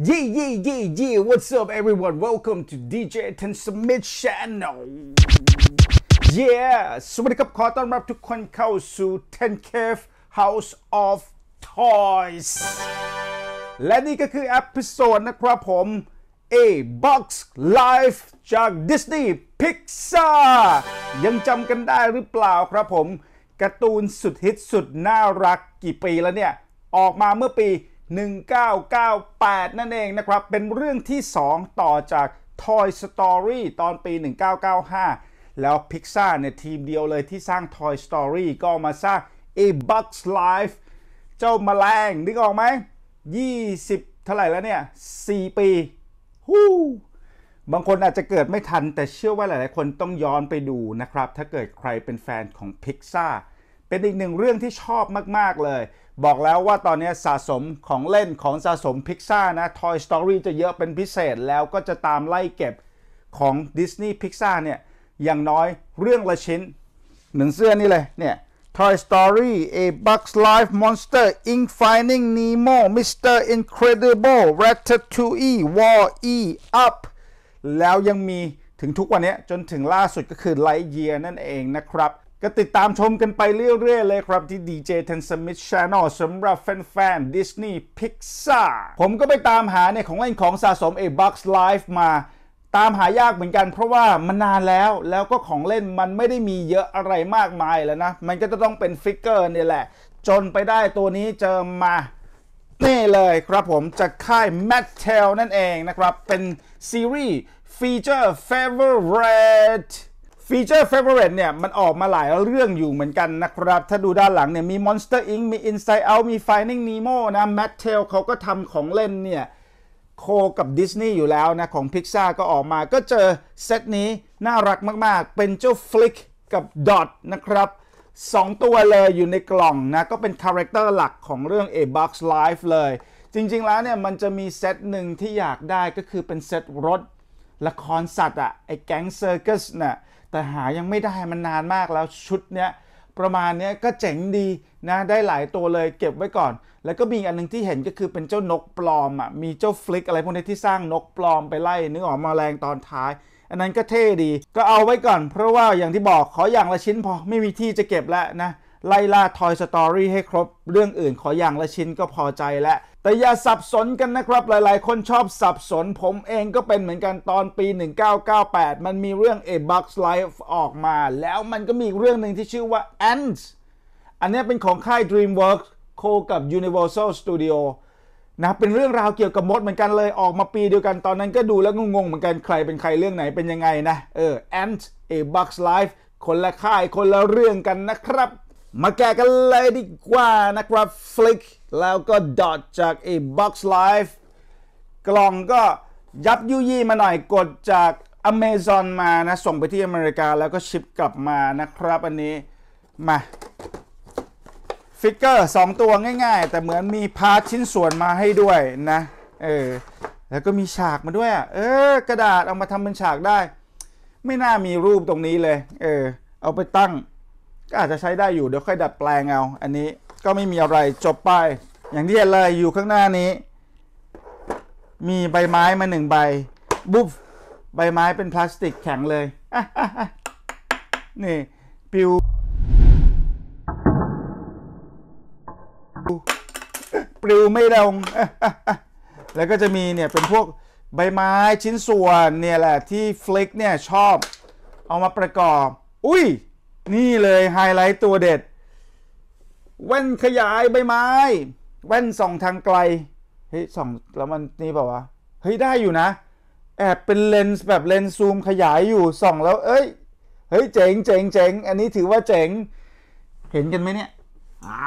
Yeah, yeah, yeah, yeah. What's up, everyone? Welcome to DJ Ten Smith Channel. Yeah. สวัสดีครับขอต้อนรับทุกคนเข้าสู่ Ten Cave House of Toys และนี่ก็คืออพิโซดนะครับผม A Box Live จาก Disney Pixar ยังจำกันได้หรือเปล่าครับผมการ์ตูนสุดฮิตสุดน่ารักกี่ปีแล้วเนี่ย ออกมาเมื่อปี1998 นั่นเองนะครับ เป็นเรื่องที่ 2 ต่อจาก Toy Story ตอนปี 1995 แล้ว Pixar เนี่ยทีมเดียวเลยที่สร้าง Toy Story ก็มาสร้าง A Bug's Life เจ้ามาแมลงนึกออกไหม 20 เท่าไหร่แล้วเนี่ย 4 ปีฮู้บางคนอาจจะเกิดไม่ทัน แต่เชื่อว่าหลายๆคนต้องย้อนไปดูนะครับ ถ้าเกิดใครเป็นแฟนของ Pixar เป็นอีกหนึ่งเรื่องที่ชอบมากๆ เลย บอกแล้วว่าตอนนี้สะสมของเล่นของสะสมพิกซ่านะ Toy Story จะเยอะเป็นพิเศษแล้วก็จะตามไล่เก็บของ Disney Pixar เนี่ยอย่างน้อยเรื่องละชิ้นหนึ่งเสื้อนี่เลยเนี่ย Toy Story A Bugs Life Monster Inc Finding Nemo Mr. Incredible Ratatouille Wall-E Up แล้วยังมีถึงทุกวันนี้จนถึงล่าสุดก็คือ Lightyear นั่นเองนะครับก็ติดตามชมกันไปเรื่อยๆเลยครับ ที่ DJ Ten Smith Channel สำหรับแฟนๆ Disney Pixar ผมก็ไปตามหาในของเล่นของสะสม A Box l i f e มาตามหายากเหมือนกันเพราะว่ามันนานแล้วแล้วก็ของเล่นมันไม่ได้มีเยอะอะไรมากมายแล้วนะ มันก็จะต้องเป็นฟิกเกอร์นี่แหละ จนไปได้ตัวนี้เจอมา นี่เลยครับผม จากค่าย m a t t e l นั่นเองนะครับ เป็นซีรีส์ Feature Favorite ฟีเจอร์เฟเวอร์เรตเนี่ยมันออกมาหลายเรื่องอยู่เหมือนกันนะครับ ถ้าดูด้านหลังเนี่ยมี Monster Inc. มี Inside Out มี Finding Nemo นะ Matt e l เขาก็ทำของเล่นเนี่ยโคกับดิสนีย์อยู่แล้วนะ ของ Pixar ก็ออกมา ก็เจอเซตนี้น่ารักมากๆ เป็นเจ้าฟลิกกับดอ t นะครับสองตัวเลยอยู่ในกล่องนะ ก็เป็นคาแรคเตอร์หลักของเรื่อง A Box Life เลย จริงๆ แล้วเนี่ยมันจะมีเซตหนึ่งที่อยากได้ก็คือเป็นเซตรถละครสัตว์อะไอแก๊งเซอร์กัสน่ะแต่หายังไม่ได้มันนานมากแล้วชุดเนี้ยประมาณนี้ก็เจ๋งดีนะได้หลายตัวเลยเก็บไว้ก่อน แล้วก็มีอันนึงที่เห็นก็คือเป็นเจ้านกปลอมอ่ะมีเจ้าฟลิกอะไรพวกนี้ที่สร้างนกปลอมไปไล่นึกออกมาแรงตอนท้าย อันนั้นก็เท่ดีก็เอาไว้ก่อนเพราะว่าอย่างที่บอกขออย่างละชิ้นพอไม่มีที่จะเก็บแล้วนะ ไล่ล่าทอยสตอรี่ให้ครบ เรื่องอื่นขออย่างละชิ้นก็พอใจแล้วแต่อย่าสับสนกันนะครับ หลายๆ คนชอบสับสน ผมเองก็เป็นเหมือนกันตอนปี 1998 มันมีเรื่อง A b o x Life ออกมา แล้วมันก็มีเรื่องหนึ่งที่ชื่อว่า Ants อันนี้เป็นของค่าย DreamWorks โคกับ Universal Studio นะเป็นเรื่องราวเกี่ยวกับมดเหมือนกันเลยออกมาปีเดียวกันตอนนั้นก็ดูแล้วงงๆเหมือนกันใครเป็นใครเรื่องไหนเป็นยังไงนะ เออ Ant A b o x Life คนละค่ายคนละเรื่องกันนะครับ มาแก้กันเลยดีกว่านะครับฟลิกแล้วก็ดอทจากไอ้ Box l i ฟ e กล่องก็ยับยุยี่มาหน่อยกดจาก Amazon มานะ ส่งไปที่อเมริกาแล้วก็ชิปกลับมานะครับอันนี้ มาฟิกเกอร์สองตัวง่ายๆ แต่เหมือนมีพาร์ทชิ้นส่วนมาให้ด้วยนะเออแล้วก็มีฉากมาด้วยเออ กระดาษเอามาทำเป็นฉากได้ ไม่น่ามีรูปตรงนี้เลยเออ เอาไปตั้ง ก็อาจจะใช้ได้อยู่เดี๋ยวค่อยดัดแปลงเอาอันนี้ก็ไม่มีอะไรจบไปอย่างที่เห็นเลยอยู่ข้างหน้านี้ มีใบไม้มาหนึ่งใบบุ๊บใบไม้เป็นพลาสติกแข็งเลย นี่ปิวปลิวไม่ลงแล้วก็จะมีเนี่ยเป็นพวกใบไม้ชิ้นส่วนเนี่ยแหละที่ฟลิกเนี่ยชอบ เอามาประกอบ อุ้ย นี่เลยไฮไลท์ตัวเด็ดแว่นขยายใบไม้ แว่นส่องทางไกล เฮ้ยส่องแล้วมันนี่เปล่าวะ เฮ้ยได้อยู่นะ แอบเป็นเลนส์แบบเลนส์ซูมขยายอยู่ส่องแล้ว เอ้ย เฮ้ยเจ๋งเจ๋งเจ๋งอันนี้ถือว่าเจ๋ง เห็นกันไหมเนี่ยอ่า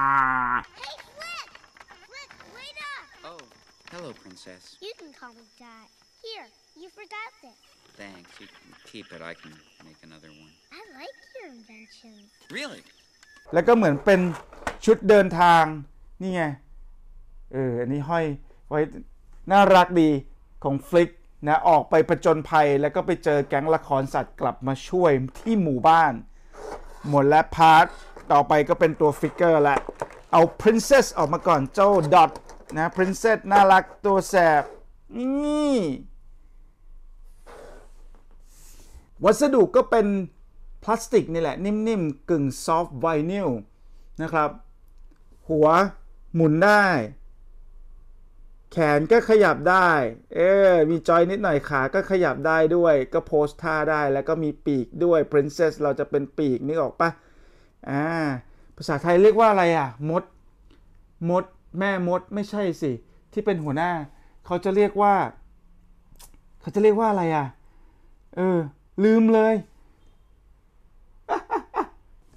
Hello, Princess. You can call me Dot. Here, you forgot this. Thanks. You can keep it. I can make another one. I like your i n v e n t i o n Really? แล้วก็เหมือนเป็นชุดเดินทางนี่ไงเอออันนี้ห้อยไว้น่ารักดี ของฟลิกนะออกไปประจนภัยแล้วก็ไปเจอแก๊งละครสัตว์กลับมาช่วยที่หมู่บ้าน หมดและพาร์ทต่อไปก็เป็นตัวฟิกเกอร์ละเอาพรินเซสออกมาก่อนเจ้าดอทนะพรินเซสน่ารักตัวแสบนี่ วัสดุก็เป็นพลาสติกนี่แหละนิ่มๆ กึ่งซอฟต์ไวนิลนะครับหัวหมุนได้ แขนก็ขยับได้ เออมีจอยนิดหน่อยขา ก็ขยับได้ด้วย ก็โพสท่าได้แล้วก็มีปีกด้วย princess เราจะเป็นปีกนึกออกปะอ่า ภาษาไทยเรียกว่าอะไรอ่ะ มด มด แม่มด ไม่ใช่สิ ที่เป็นหัวหน้า เขาจะเรียกว่า เขาจะเรียกว่าอะไรอ่ะ เออ ลืมเลย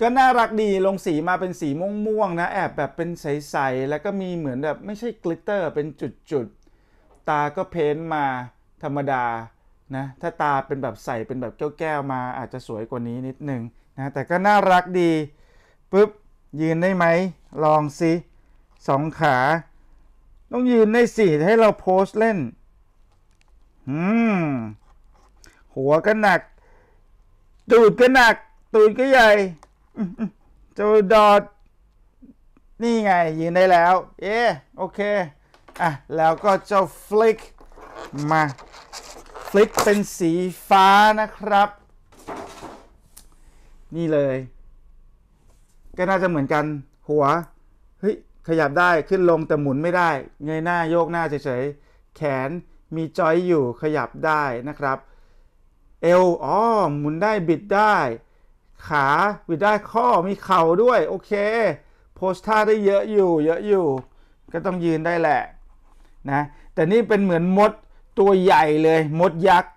ก็น่ารักดี ลงสีมาเป็นสีม่วงๆนะ แอบแบบเป็นใสๆ แล้วก็มีเหมือนแบบไม่ใช่กลิตเตอร์ เป็นจุดๆ ตาก็เพ้นมาธรรมดา นะ ถ้าตาเป็นแบบใส เป็นแบบแก้วๆมา อาจจะสวยกว่านี้นิดนึงนะ แต่ก็น่ารักดีปุ๊บ ยืนได้ไหม ลองสิ สองขา ต้องยืนได้สี่ให้เราโพสเล่น อืม หัวก็หนัก ตูดก็หนัก ตูดก็ใหญ่จูดอด นี่ไงยืนได้แล้วเอ๊โอเคอ่ะแล้วก็เจ้าฟลิกมาฟลิกเป็นสีฟ้านะครับ นี่เลย ก็น่าจะเหมือนกันหัวเฮ้ยขยับได้ขึ้นลงแต่หมุนไม่ได้ เงยหน้า โยกหน้าเฉยๆ แขนมีจอยอยู่ขยับได้นะครับเอวอ๋อ หมุนได้บิดได้ขา วิดได้ข้อมีเข่าด้วย โอเค โพสท่าได้เยอะอยู่ เยอะอยู่ ก็ต้องยืนได้แหละนะแต่นี่เป็นเหมือนมดตัวใหญ่เลย มดยักษ์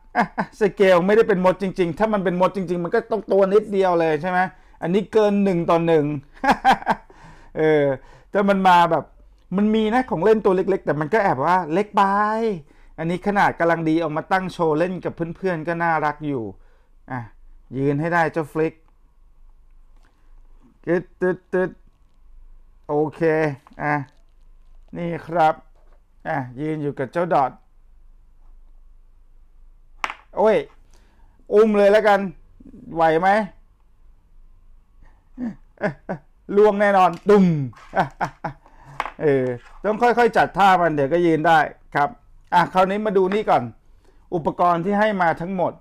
สเกลไม่ได้เป็นมดจริงๆ ถ้ามันเป็นมดจริงๆ มันก็ต้องตัวนิดเดียวเลยใช่ไหมอันนี้เกินหนึ่งต่อหนึ่งเออแต่มันมาแบบมันมีนะของเล่นตัวเล็กๆแต่มันก็แอบว่าเล็กไปอันนี้ขนาดกำลังดีออกมาตั้งโชว์เล่นกับเพื่อนๆก็น่ารักอยู่อ่ะยืนให้ได้เจ้าฟลิกตึ๊ดตึ๊ดตึ๊ดโอเค อ่ะ นี่ครับ อ่ะ ยืนอยู่กับเจ้าดอทโอ้ย อุ้มเลยแล้วกันไหวไหมล่วงแน่นอนตุ่มเออ ต้องค่อยๆ จัดท่ามัน เดี๋ยวก็ยืนได้ครับ อ่ะคราวนี้มาดูนี่ก่อน อุปกรณ์ที่ให้มาทั้งหมด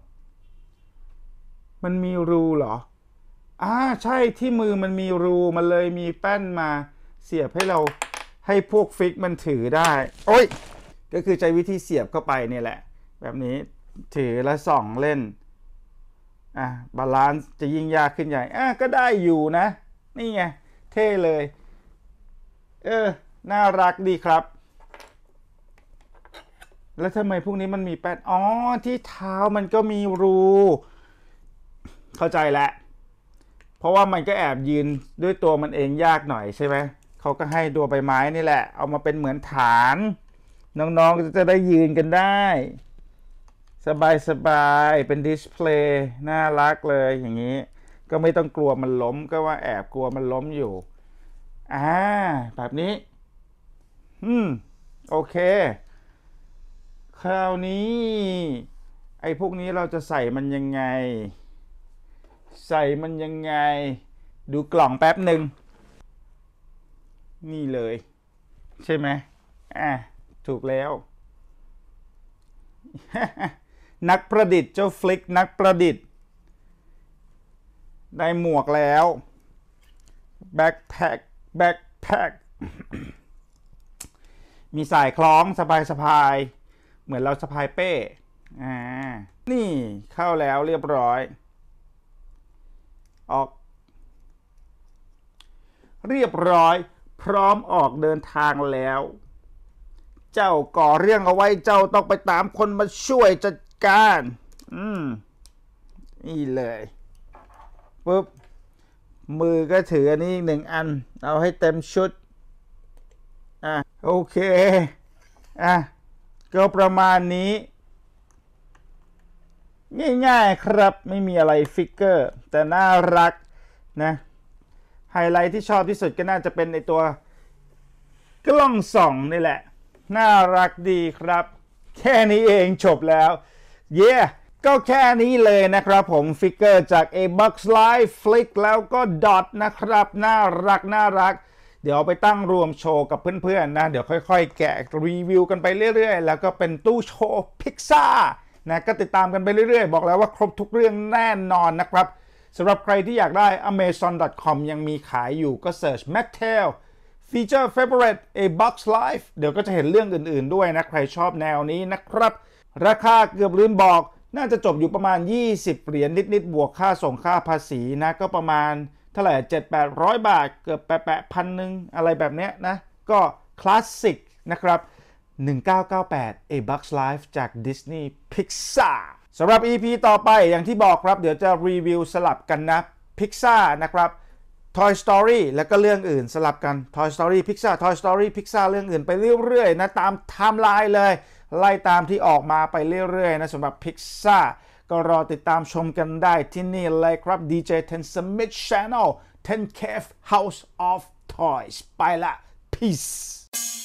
มันมีรูเหรออ่าใช่ที่มือมันมีรูมันเลยมีแป้นมาเสียบให้เราให้พวกฟิกมันถือได้ โอ้ย ก็คือใช้วิธีเสียบเข้าไปนี่แหละแบบนี้ถือและส่องเล่นอ่ะบาลานซ์จะยิ่งยากขึ้นใหญ่อ่ะก็ได้อยู่นะนี่ไงเท่เลย เออน่ารักดีครับ แล้วทำไมพวกนี้มันมีแป้นอ๋อที่เท้ามันก็มีรู เข้าใจแล้วเพราะว่ามันก็แอบยืนด้วยตัวมันเองยากหน่อยใช่ไหม เขาก็ให้ตัวใบไม้นี่แหละเอามาเป็นเหมือนฐาน น้องๆจะได้ยืนกันได้ สบายสบายเป็นดิสเพลย์น่ารักเลยอย่างนี้ ก็ไม่ต้องกลัวมันล้มก็ว่าแอบกลัวมันล้มอยู่ อ่า แบบนี้อืม โอเค คราวนี้ ไอ้พวกนี้เราจะใส่มันยังไงใส่มันยังไงดูกล่องแป๊บหนึ่งนี่เลย ใช่ไหมอ่ะ ถูกแล้ว นักประดิษฐ์เจ้าฟลิกนักประดิษฐ์ได้หมวกแล้วแบ็คแพ็คแบ็คแพ็คมีสายคล้องสบายสะพายเหมือนเราสะพายเป้อ่านี่เข้าแล้วเรียบร้อยออก เรียบร้อยพร้อมออกเดินทางแล้ว เจ้าก่อเรื่องเอาไว้เจ้าต้องไปตามคนมาช่วยจัดการ อืมนี่เลยปุ๊บ มือก็ถืออันนี้หนึ่งอัน เอาให้เต็มชุด อ่ะโอเค อ่ะก็ประมาณนี้ง่ายๆ ครับไม่มีอะไรฟิกเกอร์แต่น่ารักนะไฮไลท์ที่ชอบที่สุดก็น่าจะเป็นในตัวกล้องส่องนี่แหละ น่ารักดีครับ แค่นี้เองจบแล้ว เย้ yeah! ก็แค่นี้เลยนะครับ ผมฟิกเกอร์จาก a b o x Live Flick แล้วก็ดอทนะครับ น่ารักน่ารัก เดี๋ยวไปตั้งรวมโชว์กับเพื่อนๆนะเดี๋ยวค่อยๆแกะรีวิว กันไปเรื่อยๆ แล้วก็เป็นตู้โชว์พิกซ่านะก็ติดตามกันไปเรื่อยๆ บอกแล้วว่าครบทุกเรื่องแน่นอนนะครับสำหรับใครที่อยากได้ amazon.com ยังมีขายอยู่ก็เ e ิร์ช m a c t a i l Feature Favorite A Box Life เดี๋ยวก็จะเห็นเรื่องอื่นๆด้วยนะใครชอบแนวนี้นะครับ ราคาเกือบลืมบอกน่าจะจบอยู่ประมาณ 20 เหรียญนิดๆบวกค่าส่งค่าภาษีนะ ก็ประมาณเท่าไหร่เจ็ดแปดร้อยบาทเกือบแปะแปะพันหนึ่งอะไรแบบเนี้ยนะก็คลาสสิกนะครับ1998 A Bug's Life จาก Disney Pixar สำหรับ EP ต่อไปอย่างที่บอกครับ เดี๋ยวจะรีวิวสลับกันนะ Pixar นะครับ Toy Story แล้วก็เรื่องอื่น สลับกัน Toy Story Pixar Toy Story Pixar เรื่องอื่นไปเรื่อยๆนะ ตามไทม์ไลน์เลย ไล่ตามที่ออกมาไปเรื่อยๆนะสำหรับ Pixar ก็รอติดตามชมกันได้ที่นี่เลยครับ DJ Ten s m i t h Channel Ten Cave House of Toys ไปละ peace